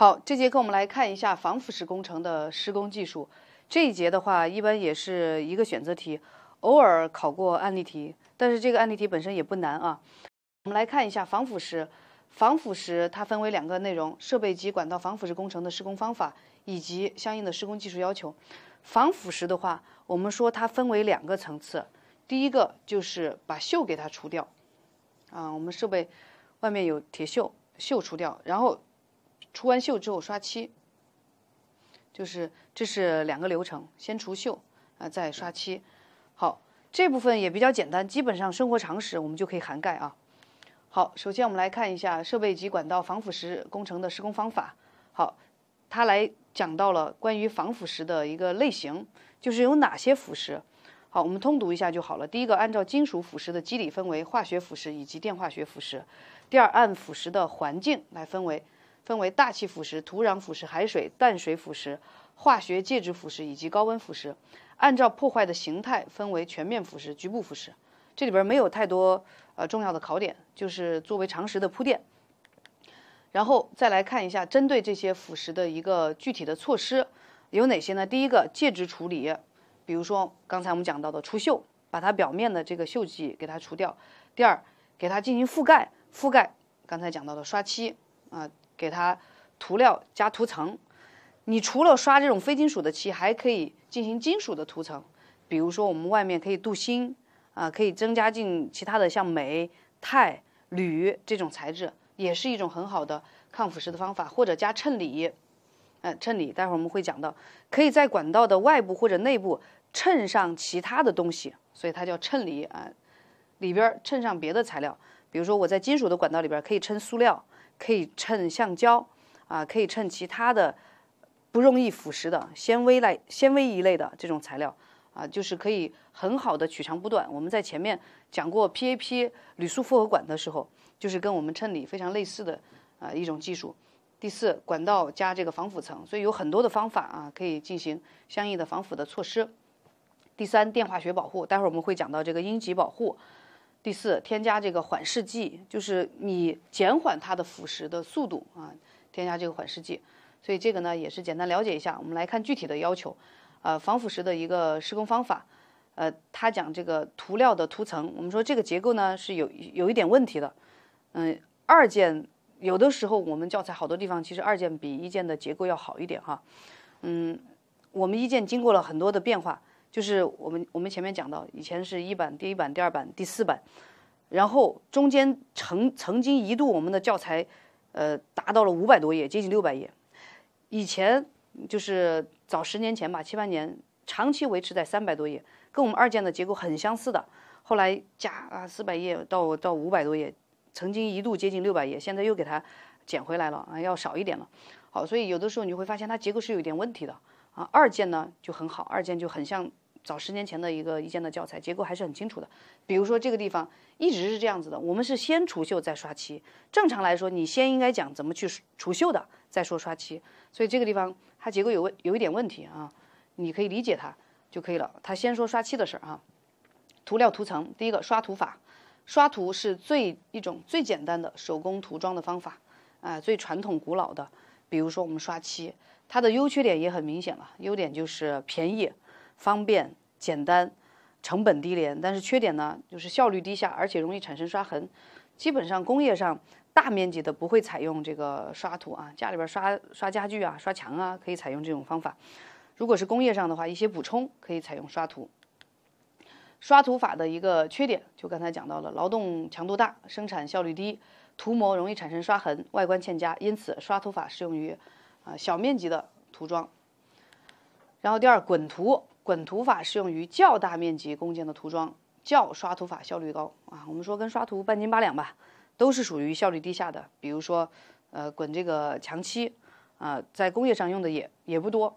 好，这节课我们来看一下防腐蚀工程的施工技术。这一节的话，一般也是一个选择题，偶尔考过案例题。但是这个案例题本身也不难啊。我们来看一下防腐蚀。防腐蚀它分为两个内容：设备及管道防腐蚀工程的施工方法以及相应的施工技术要求。防腐蚀的话，我们说它分为两个层次。第一个就是把锈给它除掉啊，我们设备外面有铁锈，锈除掉，然后。除完锈之后刷漆，就是这是两个流程，先除锈啊再刷漆。好，这部分也比较简单，基本上生活常识我们就可以涵盖啊。好，首先我们来看一下设备及管道防腐蚀工程的施工方法。好，它来讲到了关于防腐蚀的一个类型，就是有哪些腐蚀。好，我们通读一下就好了。第一个，按照金属腐蚀的机理分为化学腐蚀以及电化学腐蚀；第二，按腐蚀的环境来分为。分为大气腐蚀、土壤腐蚀、海水、淡水腐蚀、化学介质腐蚀以及高温腐蚀。按照破坏的形态分为全面腐蚀、局部腐蚀。这里边没有太多呃重要的考点，就是作为常识的铺垫。然后再来看一下，针对这些腐蚀的一个具体的措施有哪些呢？第一个，介质处理，比如说刚才我们讲到的除锈，把它表面的这个锈迹给它除掉。第二，给它进行覆盖，覆盖刚才讲到的刷漆啊。给它涂料加涂层，你除了刷这种非金属的漆，还可以进行金属的涂层，比如说我们外面可以镀锌啊，可以增加进其他的像镁、钛、铝这种材质，也是一种很好的抗腐蚀的方法。或者加衬里，呃，衬里，待会儿我们会讲到，可以在管道的外部或者内部衬上其他的东西，所以它叫衬里啊，里边衬上别的材料，比如说我在金属的管道里边可以衬塑料。可以衬橡胶，啊，可以衬其他的不容易腐蚀的纤维类、纤维一类的这种材料，啊，就是可以很好的取长补短。我们在前面讲过 PAP 铝塑复合管的时候，就是跟我们衬里非常类似的啊一种技术。第四，管道加这个防腐层，所以有很多的方法啊可以进行相应的防腐的措施。第三，电化学保护，待会儿我们会讲到这个阴极保护。第四，添加这个缓释剂，就是你减缓它的腐蚀的速度啊。添加这个缓释剂，所以这个呢也是简单了解一下。我们来看具体的要求，呃，防腐蚀的一个施工方法。呃，他讲这个涂料的涂层，我们说这个结构呢是有有一点问题的。嗯，二建有的时候我们教材好多地方其实二建比一建的结构要好一点哈。嗯，我们一建经过了很多的变化。就是我们我们前面讲到，以前是一版、第一版、第二版、第四版，然后中间曾曾经一度我们的教材，呃，达到了五百多页，接近六百页。以前就是早十年前吧，七八年长期维持在三百多页，跟我们二建的结构很相似的。后来加啊四百页到到五百多页，曾经一度接近六百页，现在又给它减回来了啊，要少一点了。好，所以有的时候你会发现它结构是有点问题的啊。二建呢就很好，二建就很像。早十年前的一个一建的教材，结构还是很清楚的。比如说这个地方一直是这样子的，我们是先除锈再刷漆。正常来说，你先应该讲怎么去除锈的，再说刷漆。所以这个地方它结构有问有一点问题啊，你可以理解它就可以了。它先说刷漆的事儿啊，涂料涂层第一个刷涂法，刷涂是最一种最简单的手工涂装的方法啊，最传统古老的。比如说我们刷漆，它的优缺点也很明显了。优点就是便宜。方便、简单、成本低廉，但是缺点呢就是效率低下，而且容易产生刷痕。基本上工业上大面积的不会采用这个刷涂啊，家里边刷刷家具啊、刷墙啊可以采用这种方法。如果是工业上的话，一些补充可以采用刷涂。刷涂法的一个缺点就刚才讲到了，劳动强度大，生产效率低，涂膜容易产生刷痕，外观欠佳。因此，刷涂法适用于啊小面积的涂装。然后第二，滚涂。滚涂法适用于较大面积工件的涂装，较刷涂法效率高啊。我们说跟刷涂半斤八两吧，都是属于效率低下的。比如说，呃，滚这个墙漆，啊，在工业上用的也也不多。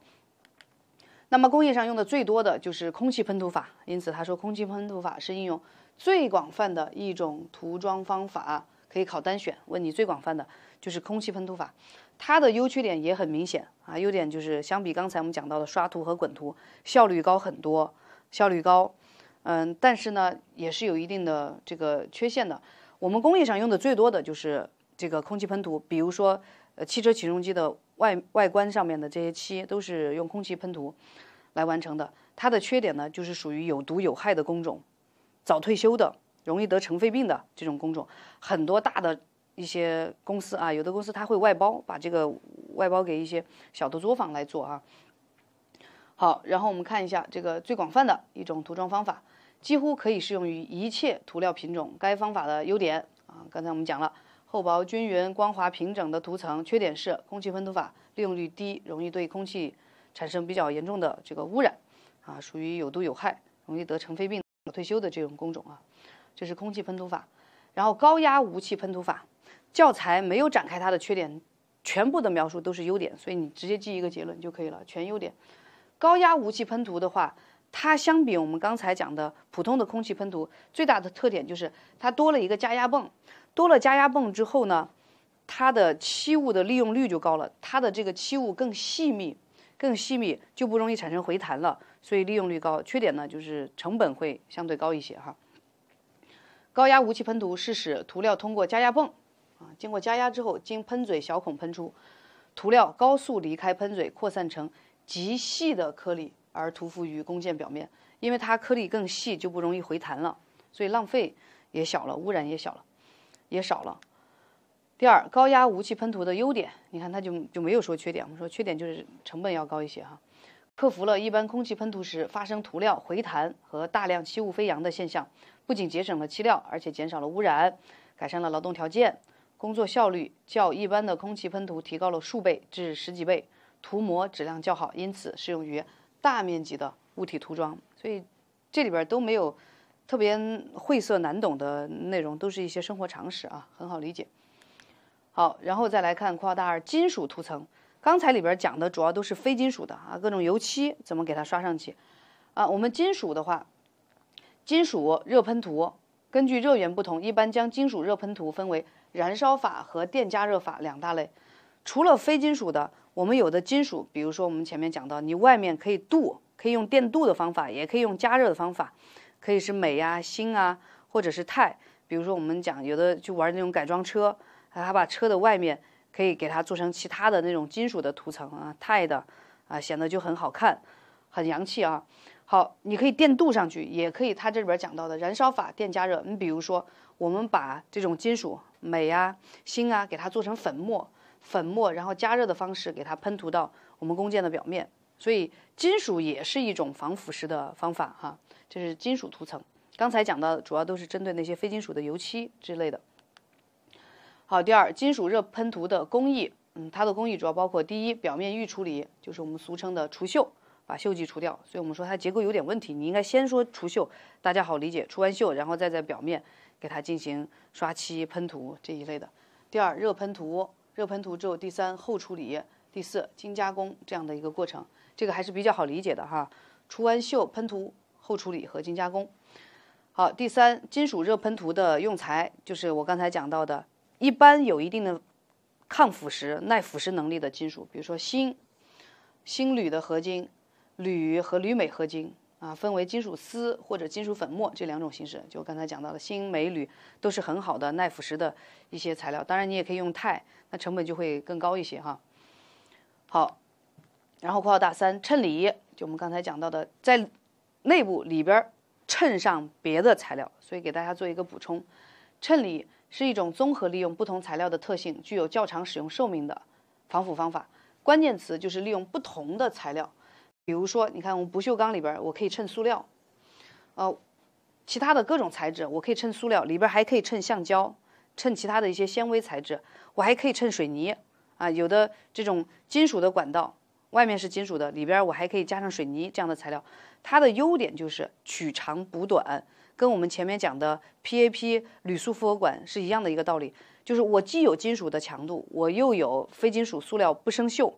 那么工业上用的最多的就是空气喷涂法，因此他说空气喷涂法是应用最广泛的一种涂装方法。可以考单选，问你最广泛的就是空气喷涂法。它的优缺点也很明显啊，优点就是相比刚才我们讲到的刷涂和滚涂，效率高很多，效率高。嗯，但是呢，也是有一定的这个缺陷的。我们工业上用的最多的就是这个空气喷涂，比如说呃汽车起重机的外外观上面的这些漆都是用空气喷涂来完成的。它的缺点呢，就是属于有毒有害的工种，早退休的，容易得尘肺病的这种工种，很多大的。一些公司啊，有的公司它会外包，把这个外包给一些小的作坊来做啊。好，然后我们看一下这个最广泛的一种涂装方法，几乎可以适用于一切涂料品种。该方法的优点啊，刚才我们讲了，厚薄均匀、光滑平整的涂层。缺点是空气喷涂法利用率低，容易对空气产生比较严重的这个污染啊，属于有毒有害，容易得尘肺病、退休的这种工种啊，这是空气喷涂法。然后高压无气喷涂法。教材没有展开它的缺点，全部的描述都是优点，所以你直接记一个结论就可以了，全优点。高压无气喷涂的话，它相比我们刚才讲的普通的空气喷涂，最大的特点就是它多了一个加压泵，多了加压泵之后呢，它的漆雾的利用率就高了，它的这个漆雾更细密，更细密就不容易产生回弹了，所以利用率高。缺点呢就是成本会相对高一些哈。高压无气喷涂是使涂料通过加压泵。啊，经过加压之后，经喷嘴小孔喷出，涂料高速离开喷嘴，扩散成极细的颗粒，而涂覆于工件表面。因为它颗粒更细，就不容易回弹了，所以浪费也小了，污染也小了，也少了。第二，高压无气喷涂的优点，你看它就就没有说缺点。我们说缺点就是成本要高一些哈。克服了一般空气喷涂时发生涂料回弹和大量漆雾飞扬的现象，不仅节省了漆料，而且减少了污染，改善了劳动条件。工作效率较一般的空气喷涂提高了数倍至十几倍，涂膜质量较好，因此适用于大面积的物体涂装。所以这里边都没有特别晦涩难懂的内容，都是一些生活常识啊，很好理解。好，然后再来看括号大二金属涂层。刚才里边讲的主要都是非金属的啊，各种油漆怎么给它刷上去啊？我们金属的话，金属热喷涂，根据热源不同，一般将金属热喷涂分为。燃烧法和电加热法两大类，除了非金属的，我们有的金属，比如说我们前面讲到，你外面可以镀，可以用电镀的方法，也可以用加热的方法，可以是镁啊、锌啊，或者是钛。比如说我们讲有的就玩那种改装车，他把车的外面可以给它做成其他的那种金属的涂层啊，钛的啊，显得就很好看，很洋气啊。好，你可以电镀上去，也可以它这里边讲到的燃烧法、电加热。你比如说，我们把这种金属。镁啊、锌啊，给它做成粉末，粉末然后加热的方式给它喷涂到我们工件的表面，所以金属也是一种防腐蚀的方法哈，这是金属涂层。刚才讲到主要都是针对那些非金属的油漆之类的。好，第二，金属热喷涂的工艺，嗯，它的工艺主要包括：第一，表面预处理，就是我们俗称的除锈，把锈迹除掉。所以我们说它结构有点问题，你应该先说除锈，大家好理解。除完锈，然后再在表面。给它进行刷漆、喷涂这一类的。第二，热喷涂；热喷涂之后，第三后处理；第四精加工这样的一个过程，这个还是比较好理解的哈。除完锈，喷涂、后处理和精加工。好，第三，金属热喷涂的用材就是我刚才讲到的，一般有一定的抗腐蚀、耐腐蚀能力的金属，比如说锌、锌铝的合金、铝和铝镁合金。啊，分为金属丝或者金属粉末这两种形式。就刚才讲到的锌镁铝都是很好的耐腐蚀的一些材料。当然，你也可以用钛，那成本就会更高一些哈。好，然后括号大三衬里，就我们刚才讲到的，在内部里边衬上别的材料。所以给大家做一个补充，衬里是一种综合利用不同材料的特性，具有较长使用寿命的防腐方法。关键词就是利用不同的材料。比如说，你看我们不锈钢里边，我可以衬塑料，呃，其他的各种材质，我可以衬塑料，里边还可以衬橡胶，衬其他的一些纤维材质，我还可以衬水泥啊。有的这种金属的管道，外面是金属的，里边我还可以加上水泥这样的材料。它的优点就是取长补短，跟我们前面讲的 PAP 铝塑复合管是一样的一个道理，就是我既有金属的强度，我又有非金属塑料不生锈。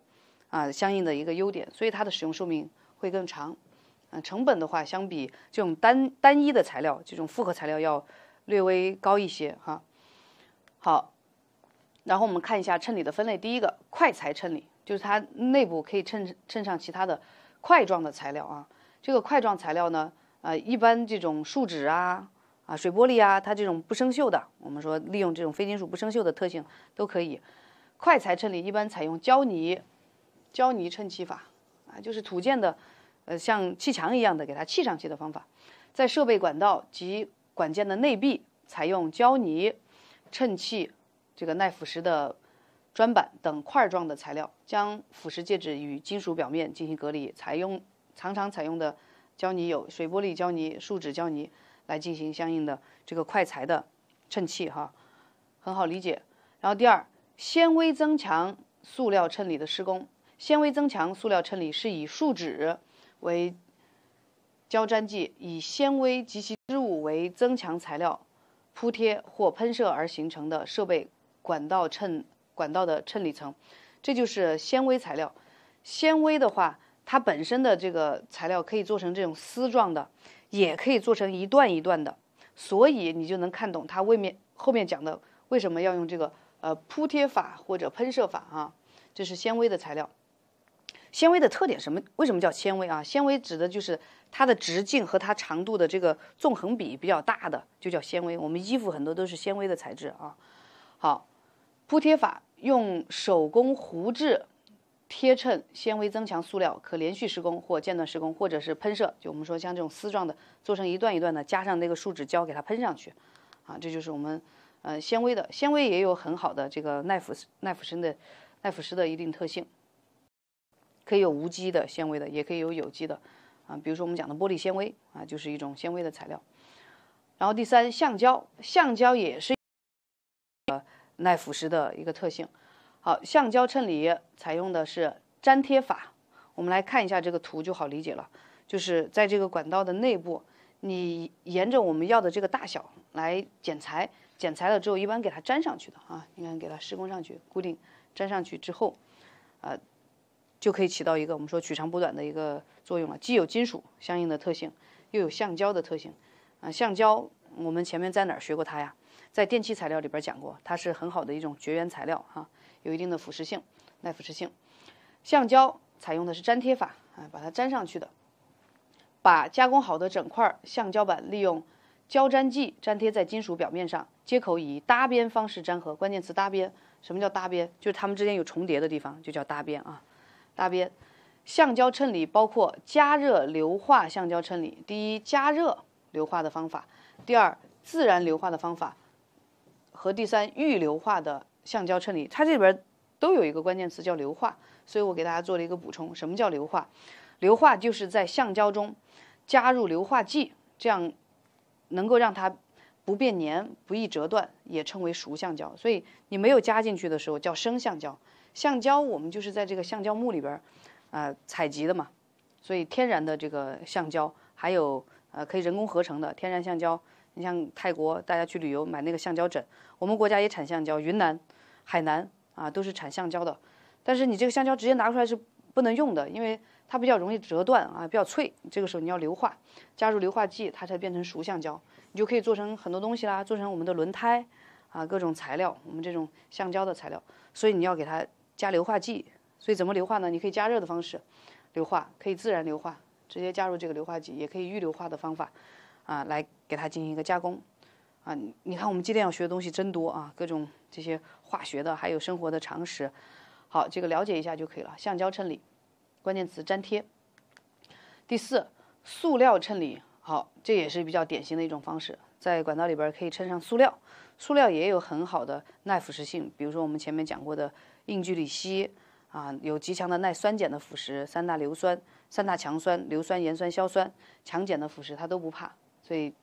啊，相应的一个优点，所以它的使用寿命会更长，啊，成本的话相比这种单单一的材料，这种复合材料要略微高一些哈。好，然后我们看一下衬里的分类，第一个快材衬里，就是它内部可以衬衬上其他的块状的材料啊。这个块状材料呢，呃，一般这种树脂啊、啊水玻璃啊，它这种不生锈的，我们说利用这种非金属不生锈的特性都可以。快材衬里一般采用胶泥。胶泥衬砌法，啊，就是土建的，呃，像砌墙一样的给它砌上去的方法，在设备管道及管件的内壁，采用胶泥衬砌，这个耐腐蚀的砖板等块状的材料，将腐蚀介质与金属表面进行隔离。采用常常采用的胶泥有水玻璃胶泥、树脂胶泥，来进行相应的这个快材的衬砌，哈，很好理解。然后第二，纤维增强塑料衬里的施工。纤维增强塑料衬里是以树脂为胶粘剂，以纤维及其织物为增强材料铺贴或喷射而形成的设备管道衬管道的衬里层，这就是纤维材料。纤维的话，它本身的这个材料可以做成这种丝状的，也可以做成一段一段的，所以你就能看懂它后面后面讲的为什么要用这个呃铺贴法或者喷射法啊，这是纤维的材料。纤维的特点什么？为什么叫纤维啊？纤维指的就是它的直径和它长度的这个纵横比比较大的就叫纤维。我们衣服很多都是纤维的材质啊。好，铺贴法用手工糊制贴衬纤维增强塑料，可连续施工或间断施工，或者是喷射。就我们说像这种丝状的，做成一段一段的，加上那个树脂胶给它喷上去啊。这就是我们呃纤维的纤维也有很好的这个耐腐耐腐蚀的耐腐蚀的一定特性。可以有无机的纤维的，也可以有有机的，啊，比如说我们讲的玻璃纤维啊，就是一种纤维的材料。然后第三，橡胶，橡胶也是呃耐腐蚀的一个特性。好，橡胶衬里采用的是粘贴法。我们来看一下这个图就好理解了，就是在这个管道的内部，你沿着我们要的这个大小来剪裁，剪裁了之后一般给它粘上去的啊，你看给它施工上去，固定，粘上去之后，啊。就可以起到一个我们说取长补短的一个作用了，既有金属相应的特性，又有橡胶的特性。啊，橡胶我们前面在哪儿学过它呀？在电器材料里边讲过，它是很好的一种绝缘材料哈，有一定的腐蚀性，耐腐蚀性。橡胶采用的是粘贴法，啊，把它粘上去的。把加工好的整块橡胶板利用胶粘剂粘贴在金属表面上，接口以搭边方式粘合。关键词搭边，什么叫搭边？就是它们之间有重叠的地方，就叫搭边啊。大边，橡胶衬里包括加热硫化橡胶衬里。第一，加热硫化的方法；第二，自然硫化的方法，和第三预硫化的橡胶衬里。它这里边都有一个关键词叫硫化，所以我给大家做了一个补充。什么叫硫化？硫化就是在橡胶中加入硫化剂，这样能够让它不变粘、不易折断，也称为熟橡胶。所以你没有加进去的时候叫生橡胶。橡胶我们就是在这个橡胶木里边儿，啊采集的嘛，所以天然的这个橡胶还有呃可以人工合成的天然橡胶。你像泰国大家去旅游买那个橡胶枕，我们国家也产橡胶，云南、海南啊都是产橡胶的。但是你这个橡胶直接拿出来是不能用的，因为它比较容易折断啊，比较脆。这个时候你要硫化，加入硫化剂，它才变成熟橡胶，你就可以做成很多东西啦，做成我们的轮胎啊各种材料，我们这种橡胶的材料。所以你要给它。加硫化剂，所以怎么硫化呢？你可以加热的方式硫化，可以自然硫化，直接加入这个硫化剂，也可以预硫化的方法啊，来给它进行一个加工啊。你看我们今天要学的东西真多啊，各种这些化学的，还有生活的常识。好，这个了解一下就可以了。橡胶衬里，关键词粘贴。第四，塑料衬里，好，这也是比较典型的一种方式，在管道里边可以衬上塑料，塑料也有很好的耐腐蚀性，比如说我们前面讲过的。硬聚氯烯啊，有极强的耐酸碱的腐蚀，三大硫酸、三大强酸、硫酸、盐酸、硝酸，强碱的腐蚀它都不怕，所以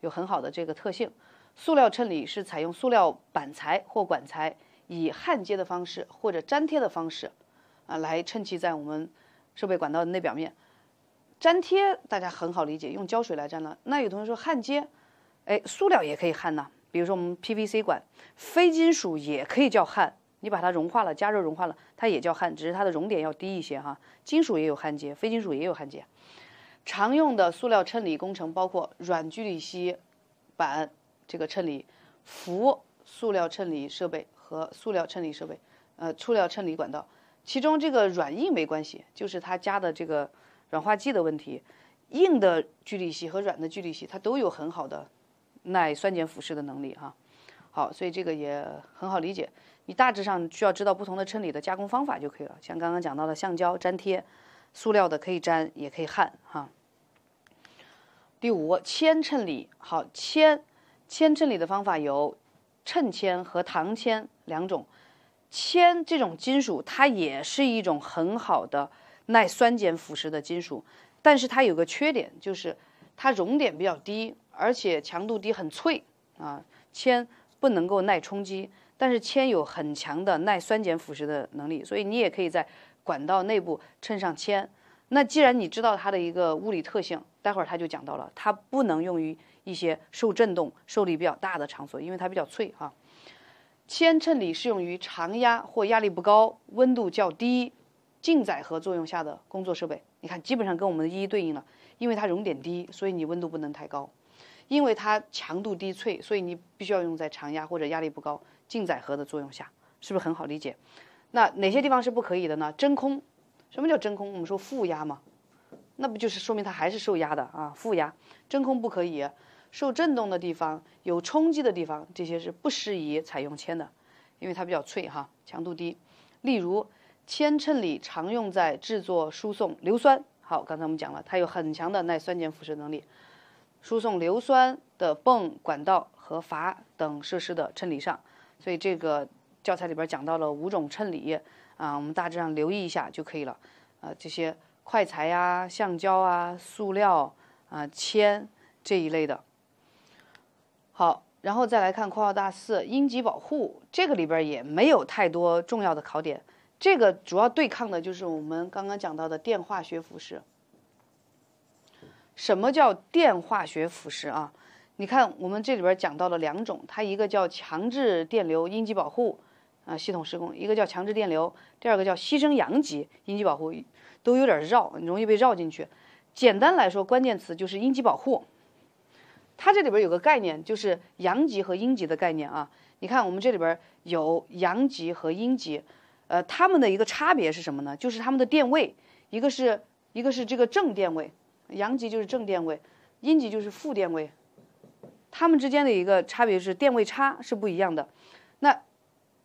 有很好的这个特性。塑料衬里是采用塑料板材或管材，以焊接的方式或者粘贴的方式啊，来衬砌在我们设备管道的内表面。粘贴大家很好理解，用胶水来粘了。那有同学说焊接，哎，塑料也可以焊呢？比如说我们 PVC 管，非金属也可以叫焊。你把它融化了，加热融化了，它也叫焊，只是它的熔点要低一些哈。金属也有焊接，非金属也有焊接。常用的塑料衬里工程包括软聚氯乙烯板这个衬里、氟塑料衬里设备和塑料衬里设备，呃，塑料衬里管道。其中这个软硬没关系，就是它加的这个软化剂的问题。硬的聚氯乙烯和软的聚氯乙烯，它都有很好的耐酸碱腐蚀的能力哈。好，所以这个也很好理解。你大致上需要知道不同的衬里的加工方法就可以了，像刚刚讲到的橡胶粘贴，塑料的可以粘也可以焊哈。第五，铅衬里好，铅铅衬里的方法有衬铅和糖铅两种。铅这种金属它也是一种很好的耐酸碱腐蚀的金属，但是它有个缺点就是它熔点比较低，而且强度低很脆啊，铅不能够耐冲击。但是铅有很强的耐酸碱腐蚀的能力，所以你也可以在管道内部衬上铅。那既然你知道它的一个物理特性，待会儿他就讲到了，它不能用于一些受震动、受力比较大的场所，因为它比较脆哈。铅衬里适用于常压或压力不高、温度较低、静载荷作用下的工作设备。你看，基本上跟我们一一对应了。因为它熔点低，所以你温度不能太高；因为它强度低、脆，所以你必须要用在常压或者压力不高。净载荷的作用下，是不是很好理解？那哪些地方是不可以的呢？真空，什么叫真空？我们说负压嘛，那不就是说明它还是受压的啊？负压，真空不可以。受震动的地方、有冲击的地方，这些是不适宜采用铅的，因为它比较脆哈，强度低。例如，铅衬里常用在制作输送硫酸。好，刚才我们讲了，它有很强的耐酸碱腐蚀能力，输送硫酸的泵、管道和阀等设施的衬里上。所以这个教材里边讲到了五种衬里啊，我们大致上留意一下就可以了。啊，这些快材呀、橡胶啊、塑料啊、铅这一类的。好，然后再来看括号大四阴极保护，这个里边也没有太多重要的考点。这个主要对抗的就是我们刚刚讲到的电化学腐蚀。什么叫电化学腐蚀啊？你看，我们这里边讲到了两种，它一个叫强制电流阴极保护，啊，系统施工；一个叫强制电流，第二个叫牺牲阳极阴极保护，都有点绕，容易被绕进去。简单来说，关键词就是阴极保护。它这里边有个概念，就是阳极和阴极的概念啊。你看，我们这里边有阳极和阴极，呃，它们的一个差别是什么呢？就是它们的电位，一个是一个是这个正电位，阳极就是正电位，阴极就是负电位。它们之间的一个差别是电位差是不一样的，那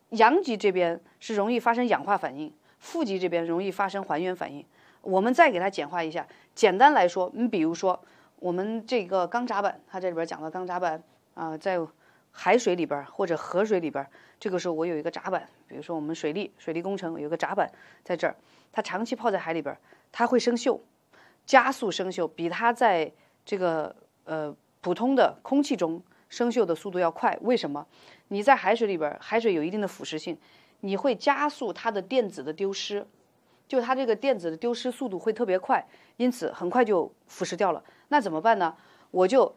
阳极这边是容易发生氧化反应，负极这边容易发生还原反应。我们再给它简化一下，简单来说，你比如说，我们这个钢闸板，它这里边讲到钢闸板啊，在海水里边或者河水里边，这个时候我有一个闸板，比如说我们水利水利工程有个闸板在这儿，它长期泡在海里边，它会生锈，加速生锈，比它在这个呃。普通的空气中生锈的速度要快，为什么？你在海水里边，海水有一定的腐蚀性，你会加速它的电子的丢失，就它这个电子的丢失速度会特别快，因此很快就腐蚀掉了。那怎么办呢？我就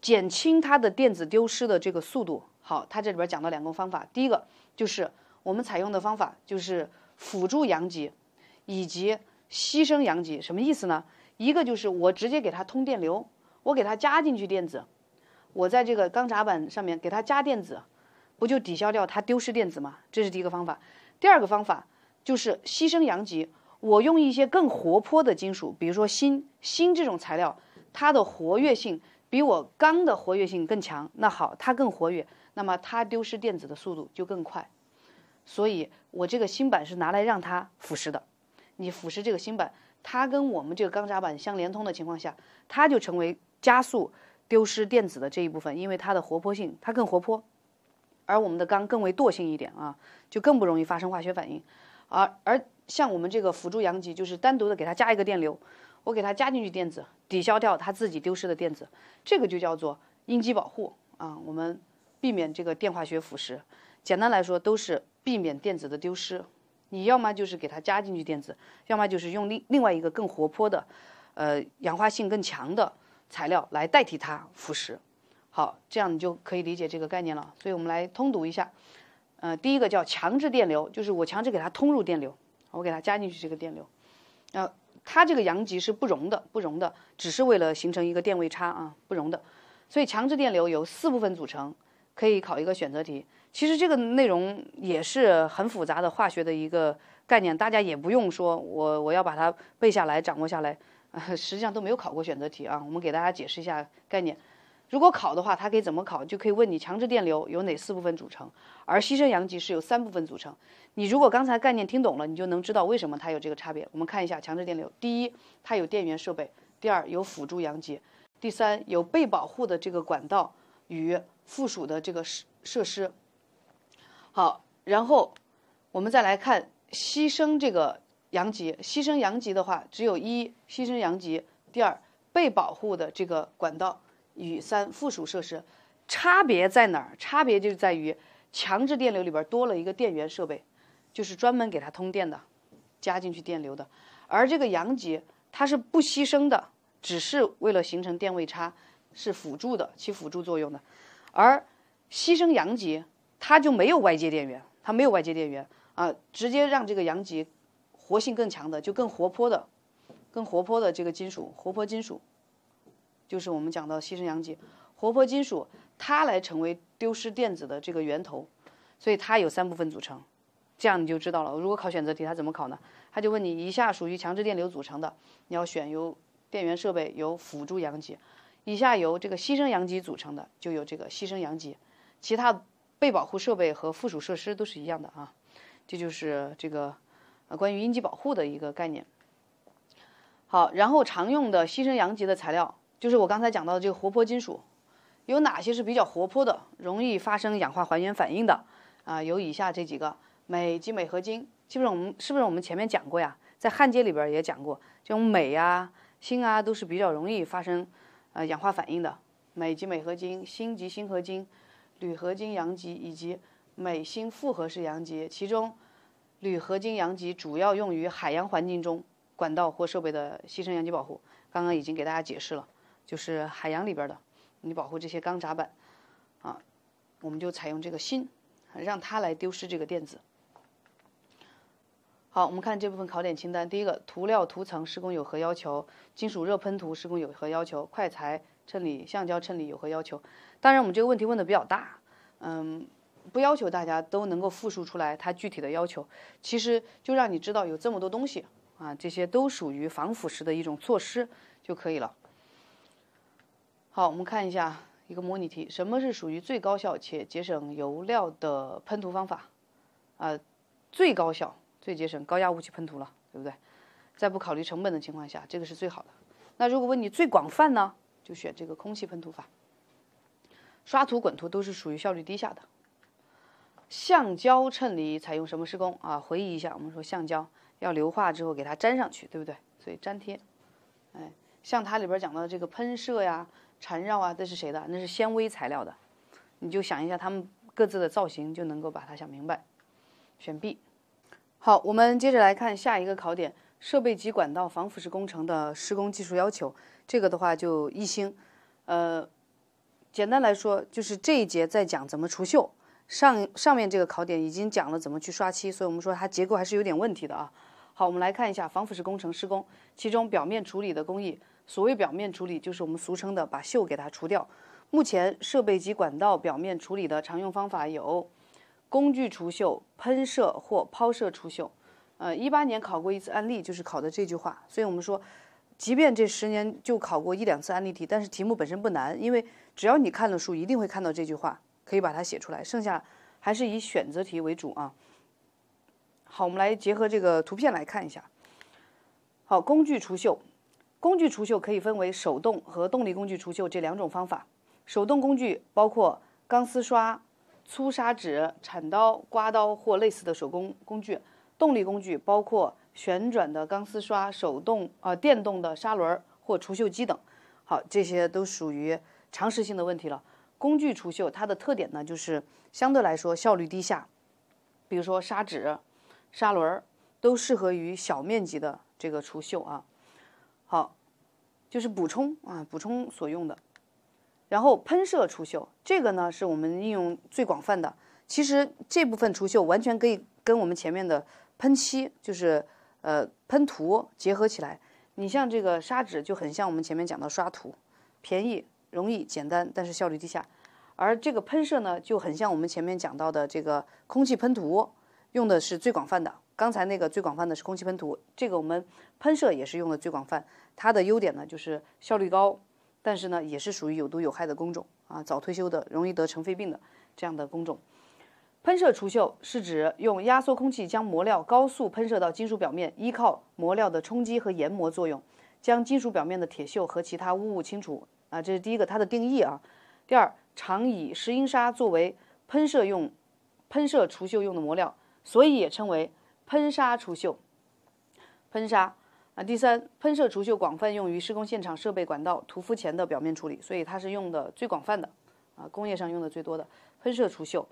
减轻它的电子丢失的这个速度。好，它这里边讲到两个方法，第一个就是我们采用的方法就是辅助阳极以及牺牲阳极，什么意思呢？一个就是我直接给它通电流。我给它加进去电子，我在这个钢闸板上面给它加电子，不就抵消掉它丢失电子吗？这是第一个方法。第二个方法就是牺牲阳极，我用一些更活泼的金属，比如说锌、锌这种材料，它的活跃性比我钢的活跃性更强。那好，它更活跃，那么它丢失电子的速度就更快。所以我这个芯板是拿来让它腐蚀的。你腐蚀这个芯板，它跟我们这个钢闸板相连通的情况下，它就成为。加速丢失电子的这一部分，因为它的活泼性，它更活泼，而我们的钢更为惰性一点啊，就更不容易发生化学反应。而而像我们这个辅助阳极，就是单独的给它加一个电流，我给它加进去电子，抵消掉它自己丢失的电子，这个就叫做阴极保护啊。我们避免这个电化学腐蚀，简单来说都是避免电子的丢失。你要么就是给它加进去电子，要么就是用另另外一个更活泼的，呃，氧化性更强的。材料来代替它腐蚀，好，这样你就可以理解这个概念了。所以我们来通读一下，呃，第一个叫强制电流，就是我强制给它通入电流，我给它加进去这个电流，呃，它这个阳极是不溶的，不溶的，只是为了形成一个电位差啊，不溶的。所以强制电流由四部分组成，可以考一个选择题。其实这个内容也是很复杂的化学的一个概念，大家也不用说我我要把它背下来掌握下来。实际上都没有考过选择题啊，我们给大家解释一下概念。如果考的话，它可以怎么考？就可以问你强制电流由哪四部分组成，而牺牲阳极是由三部分组成。你如果刚才概念听懂了，你就能知道为什么它有这个差别。我们看一下强制电流，第一，它有电源设备；第二，有辅助阳极；第三，有被保护的这个管道与附属的这个设设施。好，然后我们再来看牺牲这个。阳极牺牲阳极的话，只有一牺牲阳极，第二被保护的这个管道与三附属设施，差别在哪？儿？差别就在于强制电流里边多了一个电源设备，就是专门给它通电的，加进去电流的。而这个阳极它是不牺牲的，只是为了形成电位差，是辅助的，起辅助作用的。而牺牲阳极它就没有外接电源，它没有外接电源啊，直接让这个阳极。活性更强的就更活泼的，更活泼的这个金属，活泼金属就是我们讲到牺牲阳极。活泼金属它来成为丢失电子的这个源头，所以它有三部分组成。这样你就知道了。如果考选择题，它怎么考呢？他就问你以下属于强制电流组成的，你要选由电源设备、由辅助阳极；以下由这个牺牲阳极组成的，就有这个牺牲阳极。其他被保护设备和附属设施都是一样的啊。这就是这个。关于阴极保护的一个概念，好，然后常用的牺牲阳极的材料就是我刚才讲到的这个活泼金属，有哪些是比较活泼的，容易发生氧化还原反应的啊？有以下这几个：镁及镁合金，基本上我们是不是我们前面讲过呀？在焊接里边也讲过，这种镁呀、锌啊都是比较容易发生呃氧化反应的。镁及镁合金、锌及锌合金、铝合金阳极以及镁锌复合式阳极，其中。铝合金阳极主要用于海洋环境中管道或设备的牺牲阳极保护。刚刚已经给大家解释了，就是海洋里边的，你保护这些钢闸板，啊，我们就采用这个锌，让它来丢失这个电子。好，我们看这部分考点清单。第一个，涂料涂层施工有何要求？金属热喷涂施工有何要求？快材衬里、橡胶衬里有何要求？当然，我们这个问题问的比较大，嗯。不要求大家都能够复述出来它具体的要求，其实就让你知道有这么多东西啊，这些都属于防腐蚀的一种措施就可以了。好，我们看一下一个模拟题：什么是属于最高效且节省油料的喷涂方法？啊，最高效、最节省，高压雾气喷涂了，对不对？在不考虑成本的情况下，这个是最好的。那如果问你最广泛呢，就选这个空气喷涂法。刷涂、滚涂都是属于效率低下的。橡胶衬里采用什么施工啊？回忆一下，我们说橡胶要硫化之后给它粘上去，对不对？所以粘贴。哎，像它里边讲到的这个喷射呀、缠绕啊，这是谁的？那是纤维材料的。你就想一下它们各自的造型，就能够把它想明白。选 B。好，我们接着来看下一个考点：设备及管道防腐蚀工程的施工技术要求。这个的话就一星，呃，简单来说就是这一节在讲怎么除锈。上上面这个考点已经讲了怎么去刷漆，所以我们说它结构还是有点问题的啊。好，我们来看一下防腐蚀工程施工，其中表面处理的工艺，所谓表面处理就是我们俗称的把锈给它除掉。目前设备及管道表面处理的常用方法有工具除锈、喷射或抛射除锈。呃，一八年考过一次案例，就是考的这句话。所以我们说，即便这十年就考过一两次案例题，但是题目本身不难，因为只要你看了书，一定会看到这句话。可以把它写出来，剩下还是以选择题为主啊。好，我们来结合这个图片来看一下。好，工具除锈，工具除锈可以分为手动和动力工具除锈这两种方法。手动工具包括钢丝刷、粗砂纸、铲刀、刮刀或类似的手工工具；动力工具包括旋转的钢丝刷、手动啊电动的砂轮或除锈机等。好，这些都属于常识性的问题了。工具除锈，它的特点呢就是相对来说效率低下，比如说砂纸、砂轮都适合于小面积的这个除锈啊。好，就是补充啊，补充所用的。然后喷射除锈，这个呢是我们应用最广泛的。其实这部分除锈完全可以跟我们前面的喷漆，就是呃喷涂结合起来。你像这个砂纸就很像我们前面讲的刷涂，便宜。容易简单，但是效率低下。而这个喷射呢，就很像我们前面讲到的这个空气喷涂，用的是最广泛的。刚才那个最广泛的是空气喷涂，这个我们喷射也是用的最广泛。它的优点呢就是效率高，但是呢也是属于有毒有害的工种啊，早退休的，容易得尘肺病的这样的工种。喷射除锈是指用压缩空气将磨料高速喷射到金属表面，依靠磨料的冲击和研磨作用。将金属表面的铁锈和其他污物清除啊，这是第一个它的定义啊。第二，常以石英砂作为喷射用、喷射除锈用的磨料，所以也称为喷砂除锈、喷砂啊。第三，喷射除锈广泛用于施工现场设备、管道涂敷前的表面处理，所以它是用的最广泛的啊，工业上用的最多的喷射除锈。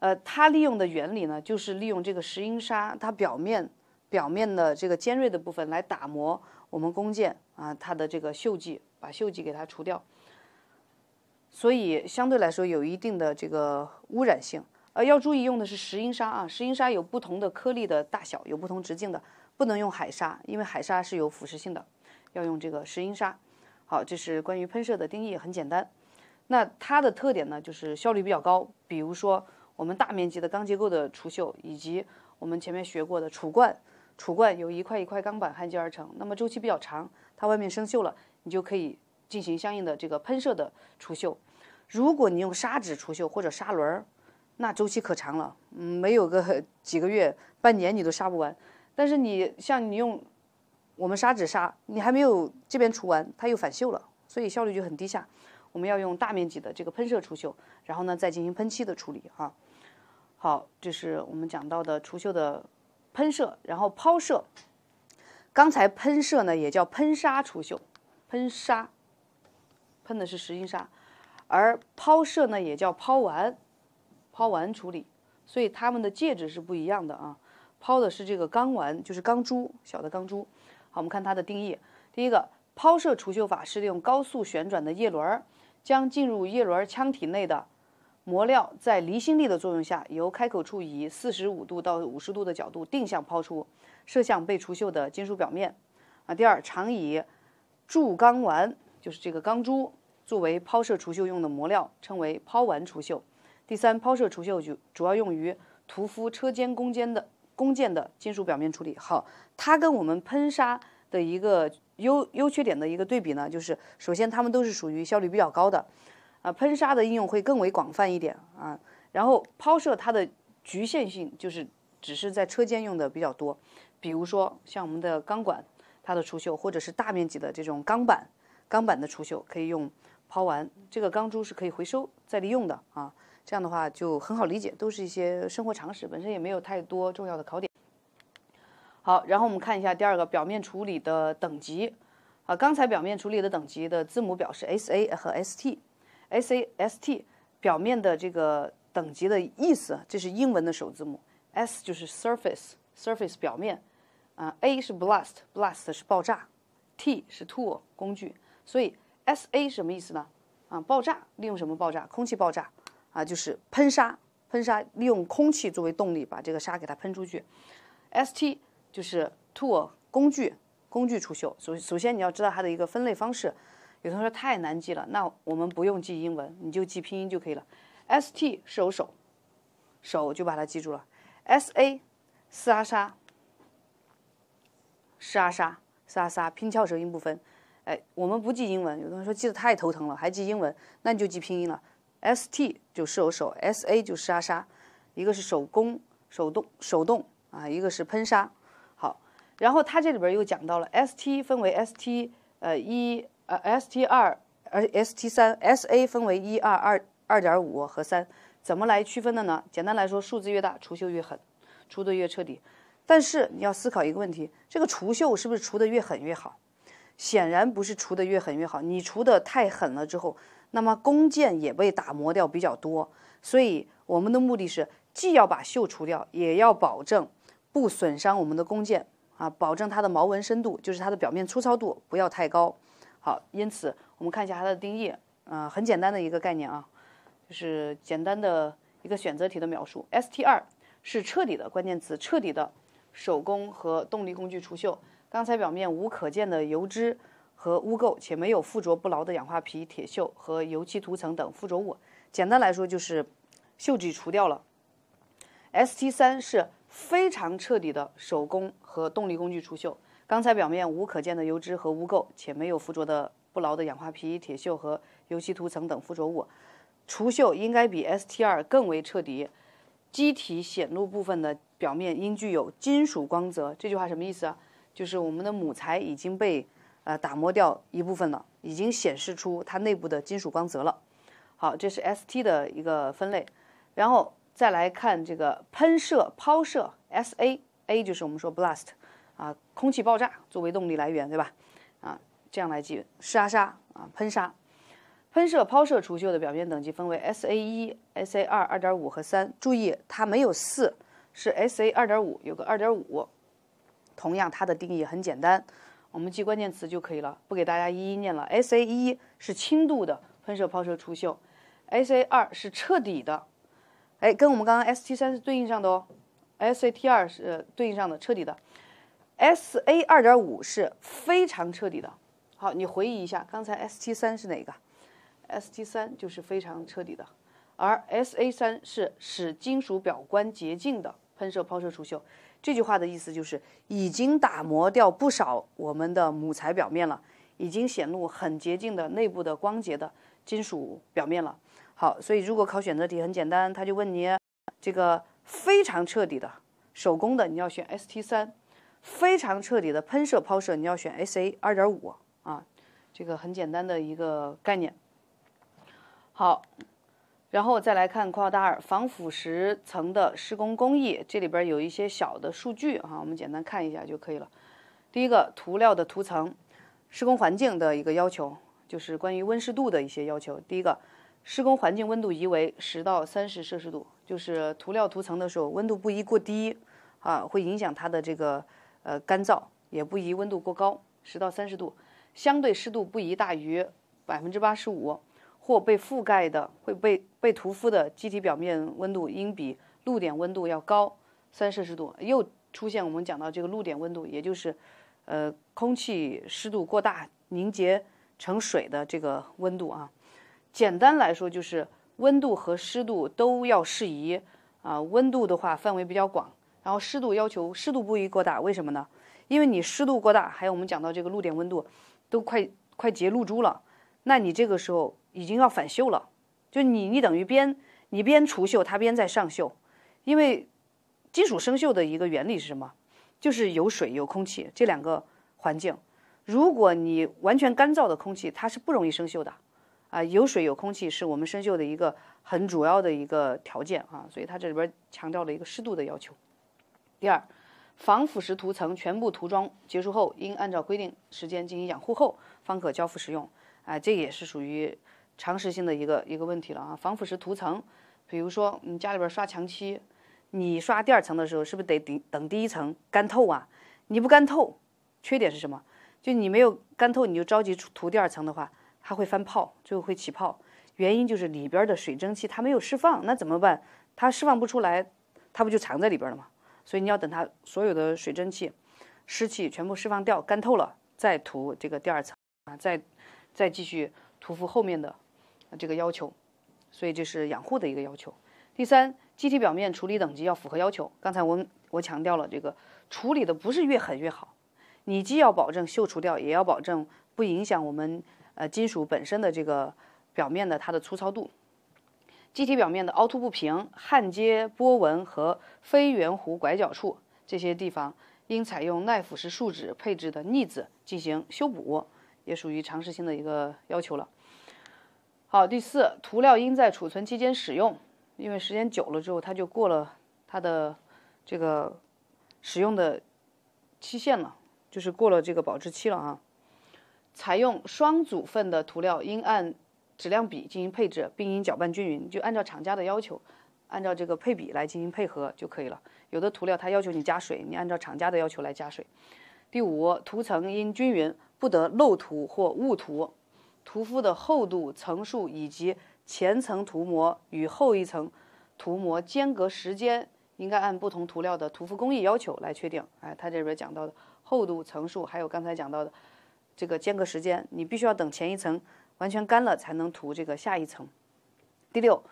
呃，它利用的原理呢，就是利用这个石英砂它表面表面的这个尖锐的部分来打磨。我们弓箭啊，它的这个锈迹，把锈迹给它除掉，所以相对来说有一定的这个污染性，呃，要注意用的是石英砂啊，石英砂有不同的颗粒的大小，有不同直径的，不能用海砂，因为海砂是有腐蚀性的，要用这个石英砂。好，这是关于喷射的定义，很简单。那它的特点呢，就是效率比较高，比如说我们大面积的钢结构的除锈，以及我们前面学过的储罐。储罐由一块一块钢板焊接而成，那么周期比较长，它外面生锈了，你就可以进行相应的这个喷射的除锈。如果你用砂纸除锈或者砂轮，那周期可长了，没有个 几个月半年你都砂不完。但是你像你用我们砂纸砂，你还没有这边除完，它又反锈了，所以效率就很低下。我们要用大面积的这个喷射除锈，然后呢再进行喷漆的处理哈。好，这是我们讲到的除锈的。喷射，然后抛射。刚才喷射呢，也叫喷砂除锈，喷砂，喷的是石英砂；而抛射呢，也叫抛丸，抛丸处理。所以它们的介质是不一样的啊，抛的是这个钢丸，就是钢珠，小的钢珠。好，我们看它的定义。第一个，抛射除锈法是利用高速旋转的叶轮，将进入叶轮腔体内的。磨料在离心力的作用下，由开口处以四十五度到五十度的角度定向抛出，射向被除锈的金属表面。啊，第二，常以铸钢丸，就是这个钢珠，作为抛射除锈用的磨料，称为抛丸除锈。第三，抛射除锈就主要用于屠夫车间工间的工件的金属表面处理。好，它跟我们喷砂的一个优优缺点的一个对比呢，就是首先它们都是属于效率比较高的。啊，喷砂的应用会更为广泛一点啊。然后抛射它的局限性就是，只是在车间用的比较多，比如说像我们的钢管，它的除锈，或者是大面积的这种钢板，钢板的除锈可以用抛完，这个钢珠是可以回收再利用的啊。这样的话就很好理解，都是一些生活常识，本身也没有太多重要的考点。好，然后我们看一下第二个表面处理的等级，啊，刚才表面处理的等级的字母表示 S A 和 S T。S A S T 表面的这个等级的意思，这是英文的首字母。S 就是 surface，surface 表面，啊，A 是 blast，blast 是爆炸，T 是 tool 工具。所以 S A 什么意思呢？啊，爆炸利用什么爆炸？空气爆炸，啊，就是喷砂，喷砂利用空气作为动力，把这个砂给它喷出去。S T 就是 tool 工具，工具除锈。首首先你要知道它的一个分类方式。有同学说太难记了，那我们不用记英文，你就记拼音就可以了。S T 是手手，手就把它记住了。S A 四沙沙，沙沙，沙拼翘舌音不分。哎，我们不记英文。有同学说记得太头疼了，还记英文，那你就记拼音了。S T 就是有手，S A 就沙沙，一个是手工手动手动啊，一个是喷砂。好，然后它这里边又讲到了 S T 分为 S T 呃一。呃，ST 二，呃 ST 三，SA 分为一二二二点五和三，怎么来区分的呢？简单来说，数字越大，除锈越狠，除的越彻底。但是你要思考一个问题：这个除锈是不是除的越狠越好？显然不是，除的越狠越好。你除的太狠了之后，那么弓箭也被打磨掉比较多。所以我们的目的是既要把锈除掉，也要保证不损伤我们的弓箭啊，保证它的毛纹深度，就是它的表面粗糙度不要太高。好，因此我们看一下它的定义，呃，很简单的一个概念啊，就是简单的一个选择题的描述。ST 二，是彻底的关键词，彻底的手工和动力工具除锈，钢材表面无可见的油脂和污垢，且没有附着不牢的氧化皮、铁锈和油漆涂层等附着物。简单来说就是锈迹除掉了。ST 三是非常彻底的手工和动力工具除锈。钢材表面无可见的油脂和污垢，且没有附着的不牢的氧化皮、铁锈和油漆涂层等附着物，除锈应该比 ST2 更为彻底。机体显露部分的表面应具有金属光泽。这句话什么意思啊？就是我们的母材已经被呃打磨掉一部分了，已经显示出它内部的金属光泽了。好，这是 ST 的一个分类，然后再来看这个喷射抛射 SAA，就是我们说 blast。啊，空气爆炸作为动力来源，对吧？啊，这样来记，沙沙啊，喷砂，喷射抛射除锈的表面等级分为 S A 一、S A 二、二点五和三。注意，它没有四，是 S A 二点五，有个二点五。同样，它的定义很简单，我们记关键词就可以了，不给大家一一念了。S A 一是轻度的喷射抛射除锈，S A 二是彻底的，哎，跟我们刚刚 S T 三是对应上的哦，S A T 二是对应上的彻底的。S A 二点五是非常彻底的。好，你回忆一下，刚才 S T 三是哪个？S T 三就是非常彻底的，而 S A 三是使金属表观洁净的喷射抛射除锈。这句话的意思就是已经打磨掉不少我们的母材表面了，已经显露很洁净的内部的光洁的金属表面了。好，所以如果考选择题很简单，他就问你这个非常彻底的手工的，你要选 S T 三。非常彻底的喷射抛射，你要选 SA 二点五啊，这个很简单的一个概念。好，然后再来看括号大二防腐蚀层的施工工艺，这里边有一些小的数据啊，我们简单看一下就可以了。第一个涂料的涂层施工环境的一个要求，就是关于温湿度的一些要求。第一个施工环境温度宜为十到三十摄氏度，就是涂料涂层的时候温度不宜过低啊，会影响它的这个。呃，干燥也不宜温度过高，十到三十度，相对湿度不宜大于百分之八十五。或被覆盖的、会被被涂敷的机体表面温度应比露点温度要高三摄氏度。又出现我们讲到这个露点温度，也就是，呃，空气湿度过大凝结成水的这个温度啊。简单来说，就是温度和湿度都要适宜啊。温度的话，范围比较广。然后湿度要求，湿度不宜过大，为什么呢？因为你湿度过大，还有我们讲到这个露点温度，都快快结露珠了，那你这个时候已经要反锈了，就你你等于边你边除锈，它边在上锈，因为金属生锈的一个原理是什么？就是有水有空气这两个环境，如果你完全干燥的空气，它是不容易生锈的，啊，有水有空气是我们生锈的一个很主要的一个条件啊，所以它这里边强调了一个湿度的要求。第二，防腐蚀涂层全部涂装结束后，应按照规定时间进行养护后，方可交付使用。啊，这也是属于常识性的一个一个问题了啊。防腐蚀涂层，比如说你家里边刷墙漆，你刷第二层的时候，是不是得等等第一层干透啊？你不干透，缺点是什么？就你没有干透，你就着急涂第二层的话，它会翻泡，最后会起泡。原因就是里边的水蒸气它没有释放，那怎么办？它释放不出来，它不就藏在里边了吗？所以你要等它所有的水蒸气、湿气全部释放掉、干透了，再涂这个第二层啊，再再继续涂敷后面的这个要求。所以这是养护的一个要求。第三，机体表面处理等级要符合要求。刚才我我强调了这个处理的不是越狠越好，你既要保证锈除掉，也要保证不影响我们呃金属本身的这个表面的它的粗糙度。机体表面的凹凸不平、焊接波纹和非圆弧拐角处，这些地方应采用耐腐蚀树脂配置的腻子进行修补，也属于常识性的一个要求了。好，第四，涂料应在储存期间使用，因为时间久了之后，它就过了它的这个使用的期限了，就是过了这个保质期了啊。采用双组分的涂料，应按。质量比进行配置，并应搅拌均匀。就按照厂家的要求，按照这个配比来进行配合就可以了。有的涂料它要求你加水，你按照厂家的要求来加水。第五，涂层应均匀，不得漏涂或误涂。涂覆的厚度、层数以及前层涂膜与后一层涂膜间隔时间，应该按不同涂料的涂覆工艺要求来确定。哎，他这边讲到的厚度、层数，还有刚才讲到的这个间隔时间，你必须要等前一层。完全干了才能涂这个下一层。第六，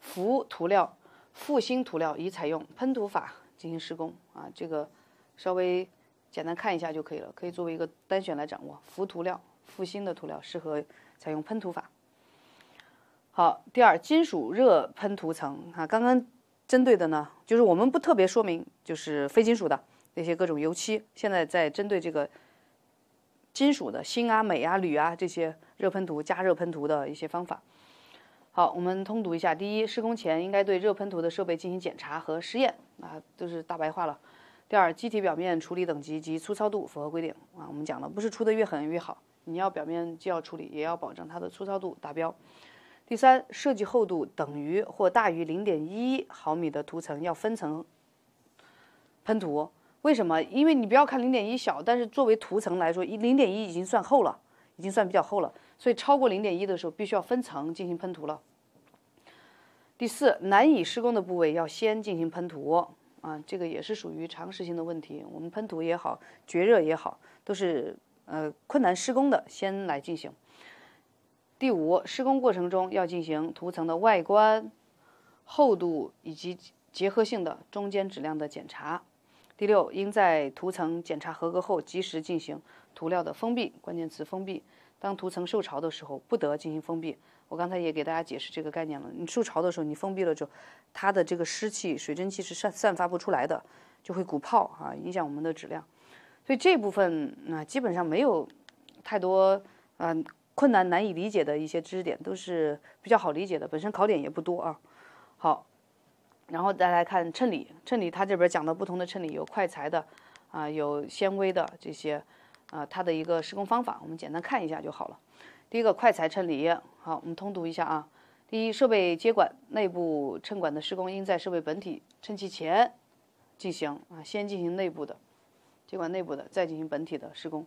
氟涂料、复兴涂料已采用喷涂法进行施工啊。这个稍微简单看一下就可以了，可以作为一个单选来掌握。氟涂料、复兴的涂料适合采用喷涂法。好，第二，金属热喷涂层啊，刚刚针对的呢，就是我们不特别说明，就是非金属的那些各种油漆，现在在针对这个。金属的锌啊、镁啊、铝啊这些热喷涂、加热喷涂的一些方法。好，我们通读一下：第一，施工前应该对热喷涂的设备进行检查和试验，啊，都是大白话了。第二，基体表面处理等级及粗糙度符合规定，啊，我们讲了，不是出的越狠越好，你要表面既要处理，也要保证它的粗糙度达标。第三，设计厚度等于或大于零点一毫米的涂层要分层喷涂。为什么？因为你不要看零点一小，但是作为涂层来说，零点一已经算厚了，已经算比较厚了。所以超过零点一的时候，必须要分层进行喷涂了。第四，难以施工的部位要先进行喷涂啊，这个也是属于常识性的问题。我们喷涂也好，绝热也好，都是呃困难施工的先来进行。第五，施工过程中要进行涂层的外观、厚度以及结合性的中间质量的检查。第六，应在涂层检查合格后及时进行涂料的封闭。关键词：封闭。当涂层受潮的时候，不得进行封闭。我刚才也给大家解释这个概念了。你受潮的时候，你封闭了之后，它的这个湿气、水蒸气是散散发不出来的，就会鼓泡啊，影响我们的质量。所以这部分啊，基本上没有太多嗯困难、难以理解的一些知识点，都是比较好理解的。本身考点也不多啊。好。然后再来看衬里，衬里它这边讲到不同的衬里有快材的，啊有纤维的这些，啊它的一个施工方法，我们简单看一下就好了。第一个快材衬里，好，我们通读一下啊。第一，设备接管内部衬管的施工应在设备本体衬砌前进行，啊先进行内部的接管内部的，再进行本体的施工。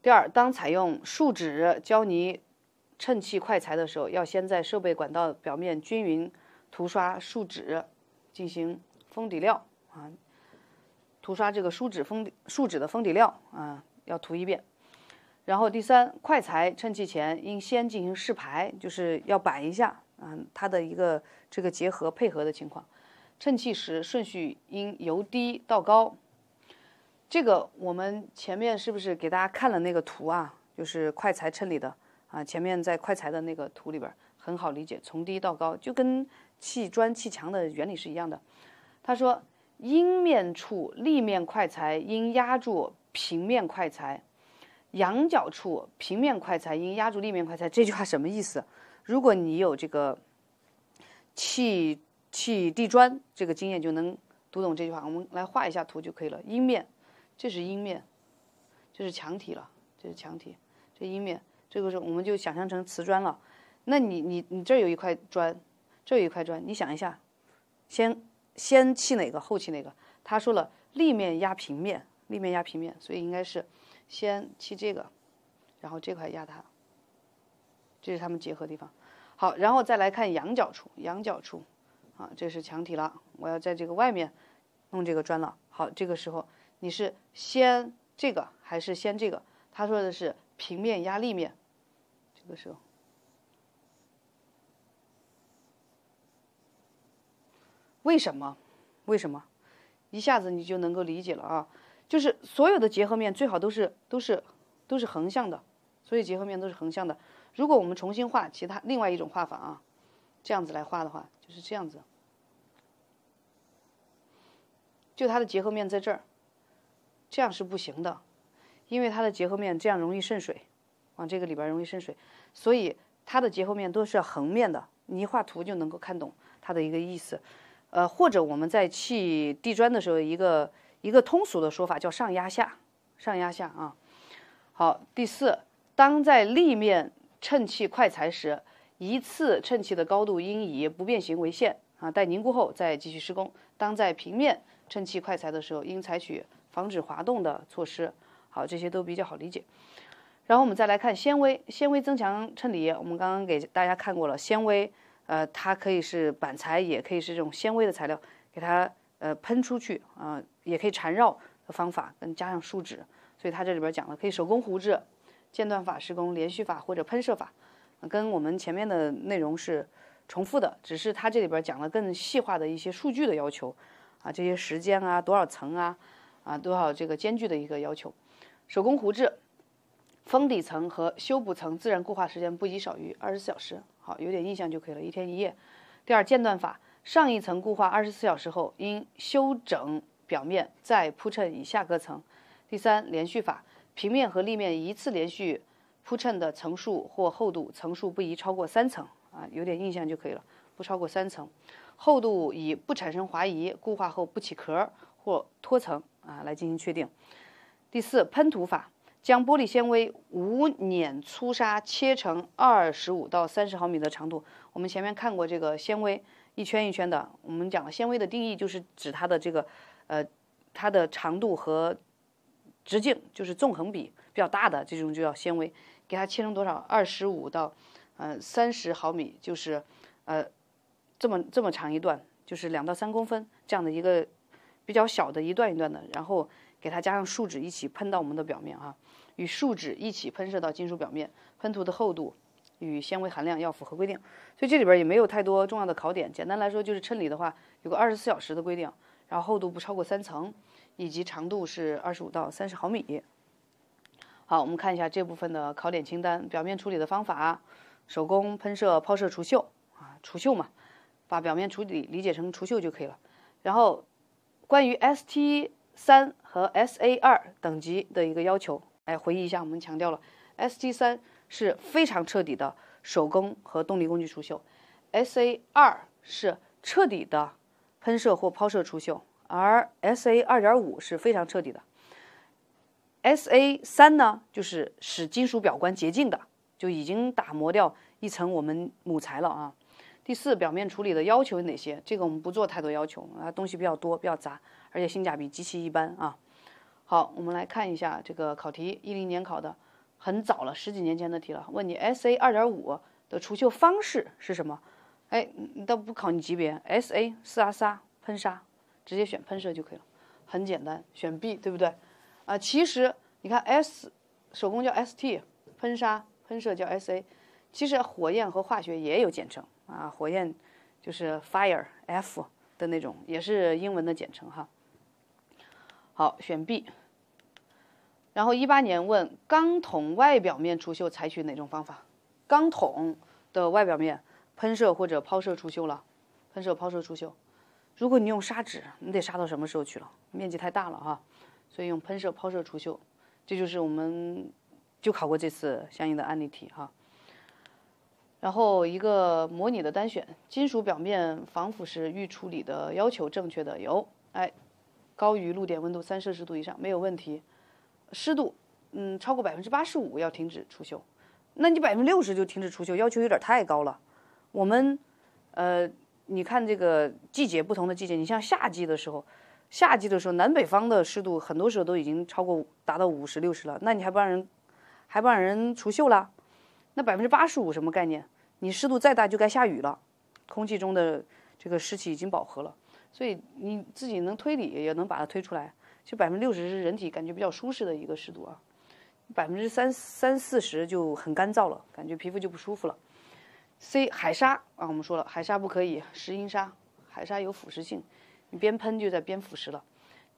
第二，当采用树脂胶泥衬砌快材的时候，要先在设备管道表面均匀。涂刷树脂，进行封底料啊，涂刷这个树脂封树脂的封底料啊，要涂一遍。然后第三，快材衬砌前应先进行试排，就是要摆一下啊，它的一个这个结合配合的情况。衬砌时顺序应由低到高。这个我们前面是不是给大家看了那个图啊？就是快材衬里的啊，前面在快材的那个图里边很好理解，从低到高，就跟。砌砖砌墙的原理是一样的。他说：“阴面处立面快材应压住平面快材，阳角处平面快材应压住立面快材。”这句话什么意思？如果你有这个砌砌地砖这个经验，就能读懂这句话。我们来画一下图就可以了。阴面，这是阴面，这是墙体了，这是墙体。这阴面，这个是我们就想象成瓷砖了。那你你你这儿有一块砖。这一块砖，你想一下，先先砌哪个，后砌哪个？他说了，立面压平面，立面压平面，所以应该是先砌这个，然后这块压它，这是他们结合地方。好，然后再来看阳角处，阳角处，啊，这是墙体了，我要在这个外面弄这个砖了。好，这个时候你是先这个还是先这个？他说的是平面压立面，这个时候。为什么？为什么？一下子你就能够理解了啊！就是所有的结合面最好都是都是都是横向的，所以结合面都是横向的。如果我们重新画其他另外一种画法啊，这样子来画的话，就是这样子，就它的结合面在这儿，这样是不行的，因为它的结合面这样容易渗水，往这个里边容易渗水，所以它的结合面都是要横面的。你一画图就能够看懂它的一个意思。呃，或者我们在砌地砖的时候，一个一个通俗的说法叫上压下，上压下啊。好，第四，当在立面衬砌快材时，一次衬砌的高度应以不变形为限啊。待凝固后再继续施工。当在平面衬砌快材的时候，应采取防止滑动的措施。好，这些都比较好理解。然后我们再来看纤维，纤维增强衬里，我们刚刚给大家看过了纤维。呃，它可以是板材，也可以是这种纤维的材料，给它呃喷出去啊，也可以缠绕的方法，跟加上树脂。所以它这里边讲了，可以手工糊制、间断法施工、连续法或者喷射法，跟我们前面的内容是重复的，只是它这里边讲了更细化的一些数据的要求啊，这些时间啊，多少层啊，啊多少这个间距的一个要求。手工糊制，封底层和修补层自然固化时间不宜少于二十四小时。好，有点印象就可以了。一天一夜。第二，间断法，上一层固化二十四小时后，应修整表面，再铺衬以下各层。第三，连续法，平面和立面一次连续铺衬的层数或厚度，层数不宜超过三层啊。有点印象就可以了，不超过三层，厚度以不产生滑移、固化后不起壳或脱层啊来进行确定。第四，喷涂法。将玻璃纤维无捻粗纱切成二十五到三十毫米的长度。我们前面看过这个纤维一圈一圈的。我们讲了纤维的定义，就是指它的这个，呃，它的长度和直径就是纵横比比较大的这种，就叫纤维。给它切成多少？二十五到呃三十毫米，就是呃这么这么长一段，就是两到三公分这样的一个比较小的一段一段的，然后。给它加上树脂一起喷到我们的表面哈，与树脂一起喷射到金属表面，喷涂的厚度与纤维含量要符合规定，所以这里边也没有太多重要的考点。简单来说就是衬里的话有个二十四小时的规定，然后厚度不超过三层，以及长度是二十五到三十毫米。好，我们看一下这部分的考点清单：表面处理的方法，手工喷射、抛射除锈啊，除锈嘛，把表面处理理解成除锈就可以了。然后关于 ST。三和 S A 二等级的一个要求，来回忆一下，我们强调了 S T 三是非常彻底的手工和动力工具除锈，S A 二是彻底的喷射或抛射除锈，而 S A 二点五是非常彻底的，S A 三呢就是使金属表观洁净的，就已经打磨掉一层我们母材了啊。第四，表面处理的要求有哪些？这个我们不做太多要求啊，东西比较多，比较杂。而且性价比极其一般啊！好，我们来看一下这个考题，一零年考的，很早了，十几年前的题了。问你 S A 二点五的除锈方式是什么？哎，倒不考你级别，S A 四啊沙喷砂，直接选喷射就可以了，很简单，选 B 对不对？啊，其实你看 S 手工叫 S T，喷砂喷射叫 S A，其实火焰和化学也有简称啊，火焰就是 fire F 的那种，也是英文的简称哈。好，选 B。然后一八年问钢桶外表面除锈采取哪种方法？钢桶的外表面喷射或者抛射除锈了，喷射抛射除锈。如果你用砂纸，你得砂到什么时候去了？面积太大了哈，所以用喷射抛射除锈。这就是我们就考过这次相应的案例题哈。然后一个模拟的单选，金属表面防腐蚀预处理的要求正确的有哎。高于露点温度三摄氏度以上没有问题，湿度嗯超过百分之八十五要停止除锈，那你百分之六十就停止除锈，要求有点太高了。我们呃，你看这个季节不同的季节，你像夏季的时候，夏季的时候南北方的湿度很多时候都已经超过达到五十六十了，那你还不让人还不让人除锈啦？那百分之八十五什么概念？你湿度再大就该下雨了，空气中的这个湿气已经饱和了。所以你自己能推理，也能把它推出来。就百分之六十是人体感觉比较舒适的一个湿度啊，百分之三三四十就很干燥了，感觉皮肤就不舒服了。C 海沙啊，我们说了，海沙不可以，石英沙，海沙有腐蚀性，你边喷就在边腐蚀了。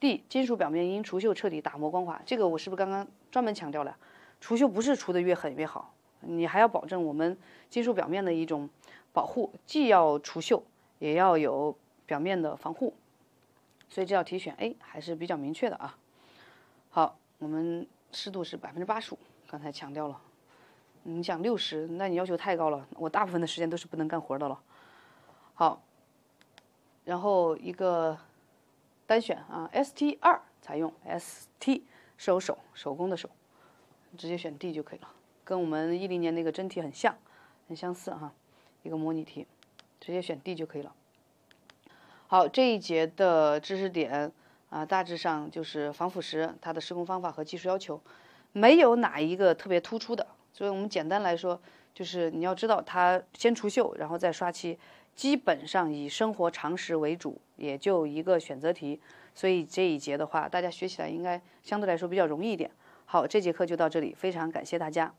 D 金属表面应除锈彻底打磨光滑，这个我是不是刚刚专门强调了？除锈不是除的越狠越好，你还要保证我们金属表面的一种保护，既要除锈，也要有。表面的防护，所以这道题选 A 还是比较明确的啊。好，我们湿度是百分之八十五，刚才强调了。你想六十，那你要求太高了，我大部分的时间都是不能干活的了。好，然后一个单选啊，ST 二采用 ST 收手手工的手，直接选 D 就可以了，跟我们一零年那个真题很像，很相似哈，一个模拟题，直接选 D 就可以了。好，这一节的知识点啊，大致上就是防腐蚀它的施工方法和技术要求，没有哪一个特别突出的，所以我们简单来说，就是你要知道它先除锈，然后再刷漆，基本上以生活常识为主，也就一个选择题，所以这一节的话，大家学起来应该相对来说比较容易一点。好，这节课就到这里，非常感谢大家。